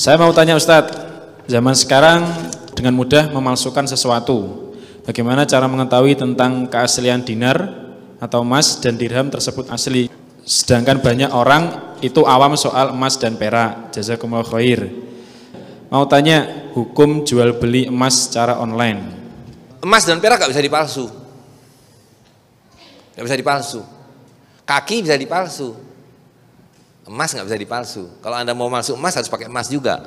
Saya mau tanya Ustadz, zaman sekarang dengan mudah memalsukan sesuatu. Bagaimana cara mengetahui tentang keaslian dinar atau emas dan dirham tersebut asli? Sedangkan banyak orang itu awam soal emas dan perak. Jazakumullah khair. Mau tanya, hukum jual beli emas secara online. Emas dan perak gak bisa dipalsu. Gak bisa dipalsu. Kaki bisa dipalsu Emas nggak bisa dipalsu. Kalau Anda mau masuk emas harus pakai emas juga.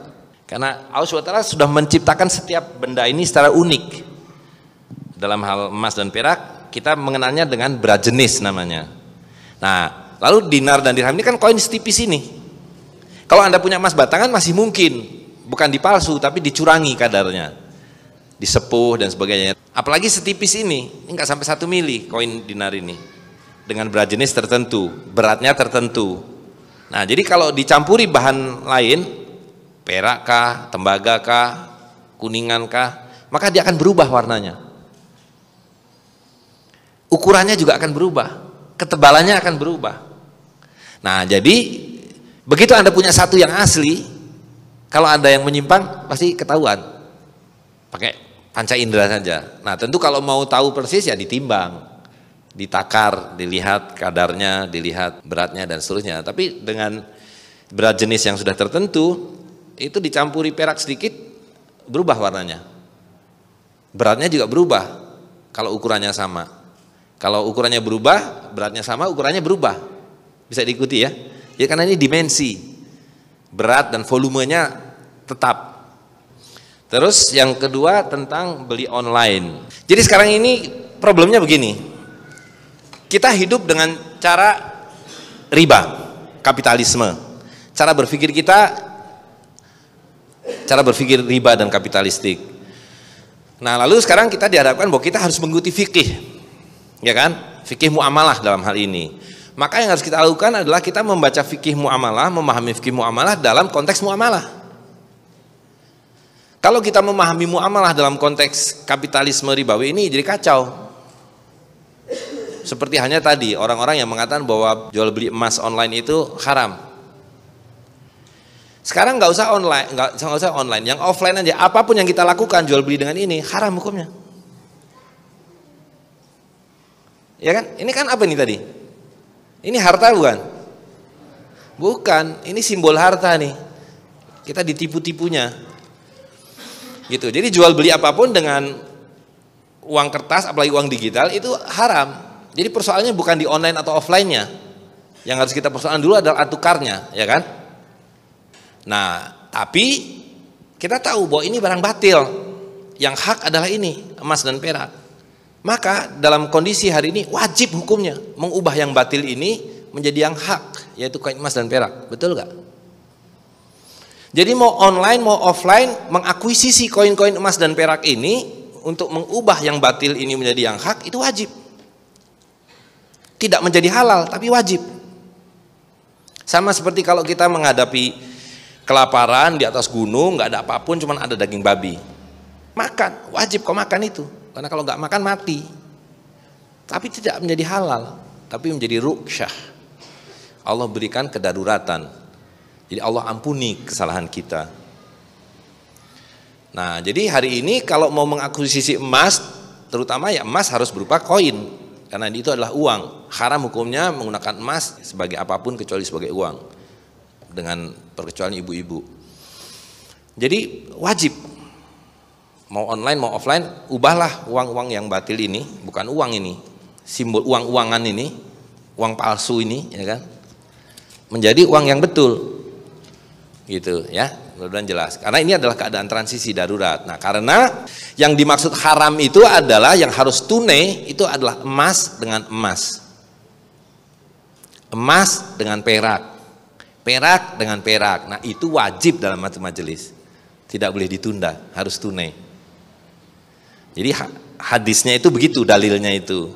Karena Allah SWT sudah menciptakan setiap benda ini secara unik. Dalam hal emas dan perak, kita mengenalnya dengan berat jenis namanya. Nah, lalu dinar dan dirham ini kan koin setipis ini. Kalau Anda punya emas batangan masih mungkin. Bukan dipalsu, tapi dicurangi kadarnya. Disepuh dan sebagainya. Apalagi setipis ini, ini nggak sampai satu mili koin dinar ini. Dengan berat jenis tertentu, beratnya tertentu, Nah, jadi kalau dicampuri bahan lain, perak kah, tembaga kah, kuningan kah, maka dia akan berubah warnanya. Ukurannya juga akan berubah, ketebalannya akan berubah. Nah, jadi begitu Anda punya satu yang asli, kalau Anda yang menyimpang pasti ketahuan. Pakai panca indera saja. Nah, tentu kalau mau tahu persis ya ditimbang ditakar, dilihat kadarnya, dilihat beratnya dan seterusnya. Tapi dengan berat jenis yang sudah tertentu itu dicampuri perak sedikit berubah warnanya. Beratnya juga berubah kalau ukurannya sama. Kalau ukurannya berubah, beratnya sama, ukurannya berubah. Bisa diikuti ya. Ya karena ini dimensi. Berat dan volumenya tetap. Terus yang kedua tentang beli online. Jadi sekarang ini problemnya begini kita hidup dengan cara riba, kapitalisme. Cara berpikir kita cara berpikir riba dan kapitalistik. Nah, lalu sekarang kita diharapkan bahwa kita harus mengikuti fikih. Ya kan? Fikih muamalah dalam hal ini. Maka yang harus kita lakukan adalah kita membaca fikih muamalah, memahami fikih muamalah dalam konteks muamalah. Kalau kita memahami muamalah dalam konteks kapitalisme ribawi ini jadi kacau. Seperti hanya tadi orang-orang yang mengatakan bahwa jual beli emas online itu haram. Sekarang nggak usah online, nggak usah online, yang offline aja. Apapun yang kita lakukan jual beli dengan ini haram hukumnya. Ya kan? Ini kan apa nih tadi? Ini harta bukan? Bukan, ini simbol harta nih. Kita ditipu-tipunya. Gitu. Jadi jual beli apapun dengan uang kertas apalagi uang digital itu haram. Jadi persoalannya bukan di online atau offline-nya. Yang harus kita persoalan dulu adalah atukarnya, ya kan? Nah, tapi kita tahu bahwa ini barang batil. Yang hak adalah ini, emas dan perak. Maka dalam kondisi hari ini wajib hukumnya mengubah yang batil ini menjadi yang hak, yaitu koin emas dan perak. Betul gak? Jadi mau online mau offline mengakuisisi koin-koin emas dan perak ini untuk mengubah yang batil ini menjadi yang hak itu wajib tidak menjadi halal tapi wajib. Sama seperti kalau kita menghadapi kelaparan di atas gunung nggak ada apapun cuman ada daging babi. Makan, wajib kau makan itu. Karena kalau nggak makan mati. Tapi tidak menjadi halal, tapi menjadi rukyah. Allah berikan kedaruratan. Jadi Allah ampuni kesalahan kita. Nah, jadi hari ini kalau mau mengakuisisi emas, terutama ya emas harus berupa koin karena itu adalah uang. Haram hukumnya menggunakan emas sebagai apapun kecuali sebagai uang. Dengan perkecualian ibu-ibu. Jadi wajib. Mau online, mau offline, ubahlah uang-uang yang batil ini. Bukan uang ini. Simbol uang-uangan ini. Uang palsu ini, ya kan. Menjadi uang yang betul. Gitu ya mudah-mudahan jelas. Karena ini adalah keadaan transisi darurat. Nah, karena yang dimaksud haram itu adalah yang harus tunai itu adalah emas dengan emas. Emas dengan perak. Perak dengan perak. Nah, itu wajib dalam majelis. Tidak boleh ditunda, harus tunai. Jadi hadisnya itu begitu dalilnya itu.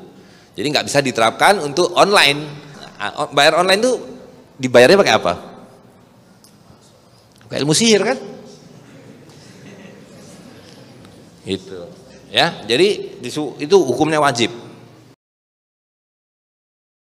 Jadi nggak bisa diterapkan untuk online. Nah, bayar online itu dibayarnya pakai apa? Bukan ilmu sihir kan? Itu. Ya, jadi itu hukumnya wajib.